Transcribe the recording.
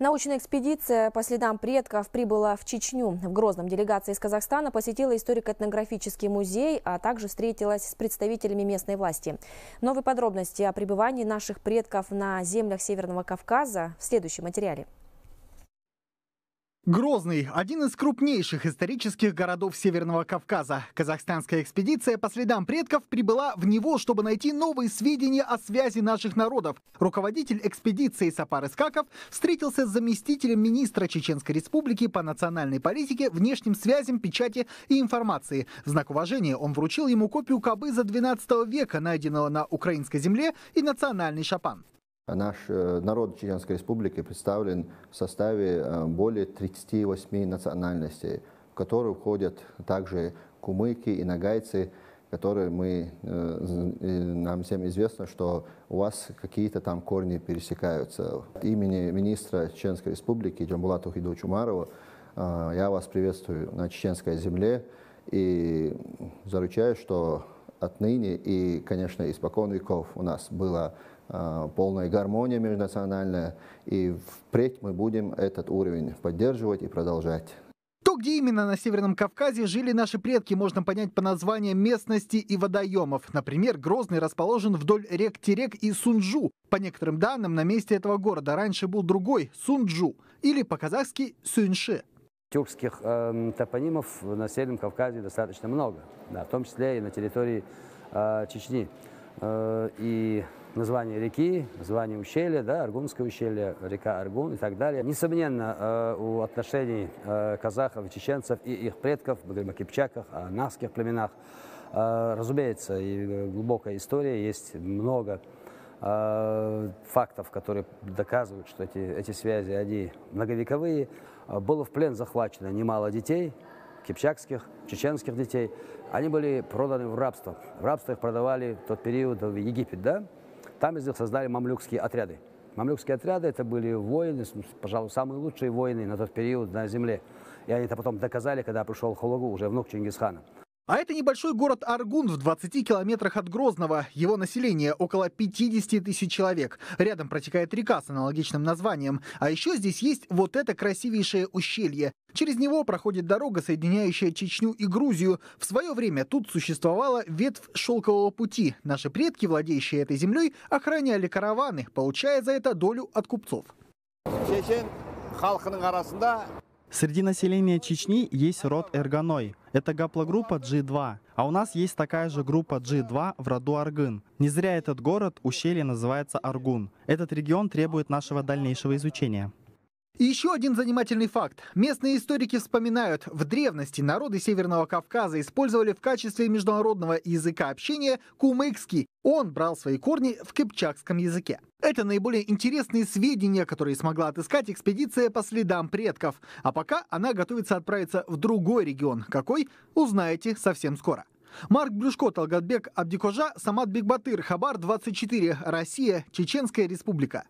Научная экспедиция по следам предков прибыла в Чечню. В Грозном делегация из Казахстана посетила историко-этнографический музей, а также встретилась с представителями местной власти. Новые подробности о пребывании наших предков на землях Северного Кавказа в следующем материале. Грозный – один из крупнейших исторических городов Северного Кавказа. Казахстанская экспедиция по следам предков прибыла в него, чтобы найти новые сведения о связи наших народов. Руководитель экспедиции Сапар Искаков встретился с заместителем министра Чеченской Республики по национальной политике, внешним связям, печати и информации. В знак уважения он вручил ему копию кобы за 12 века, найденного на украинской земле, и национальный шапан. Наш э, народ Чеченской Республики представлен в составе э, более 38 национальностей, в которые входят также кумыки и нагайцы, которые мы, э, нам всем известно, что у вас какие-то там корни пересекаются. От имени министра Чеченской Республики Джамбулата Хиду Чумарова я вас приветствую на чеченской земле и заручаю, что отныне и, конечно, испокон веков у нас было Э, полная гармония межнациональная. И впредь мы будем этот уровень поддерживать и продолжать. То, где именно на Северном Кавказе жили наши предки, можно понять по названиям местности и водоемов. Например, Грозный расположен вдоль рек Терек и Сунджу. По некоторым данным, на месте этого города раньше был другой – Сунджу, или по-казахски Сюньши. Тюркских э, топонимов на Северном Кавказе достаточно много, да, в том числе и на территории э, Чечни. Э, и название реки, название ущелья, да, Аргунское ущелье, река Аргун и так далее. Несомненно, э, у отношений э, казахов чеченцев и их предков, мы говорим о кипчаках, о а навских племенах, э, разумеется, и глубокая история, есть много фактов, которые доказывают, что эти, эти связи, они многовековые. Было в плен захвачено немало детей, кипчакских, чеченских детей. Они были проданы в рабство. В рабство их продавали в тот период в Египет, да? Там из них создали мамлюкские отряды. Мамлюкские отряды – это были воины, пожалуй, самые лучшие воины на тот период на земле. И они это потом доказали, когда пришел Хулагу, уже внук Чингисхана. А это небольшой город Аргун в 20 километрах от Грозного. Его население около 50 тысяч человек. Рядом протекает река с аналогичным названием. А еще здесь есть вот это красивейшее ущелье. Через него проходит дорога, соединяющая Чечню и Грузию. В свое время тут существовала ветвь шелкового пути. Наши предки, владеющие этой землей, охраняли караваны, получая за это долю от купцов. Среди населения Чечни есть род эрганой. Это гаплогруппа G2, а у нас есть такая же группа G2 в роду Аргын. Не зря этот город, ущелье называется Аргун. Этот регион требует нашего дальнейшего изучения еще один занимательный факт. Местные историки вспоминают, в древности народы Северного Кавказа использовали в качестве международного языка общения кумыкский. Он брал свои корни в кыпчакском языке. Это наиболее интересные сведения, которые смогла отыскать экспедиция по следам предков. А пока она готовится отправиться в другой регион. Какой, узнаете совсем скоро. Марк Брюшко, Талгатбек Абдикожа, Самат Бигбатыр, Хабар 24, Россия, Чеченская республика.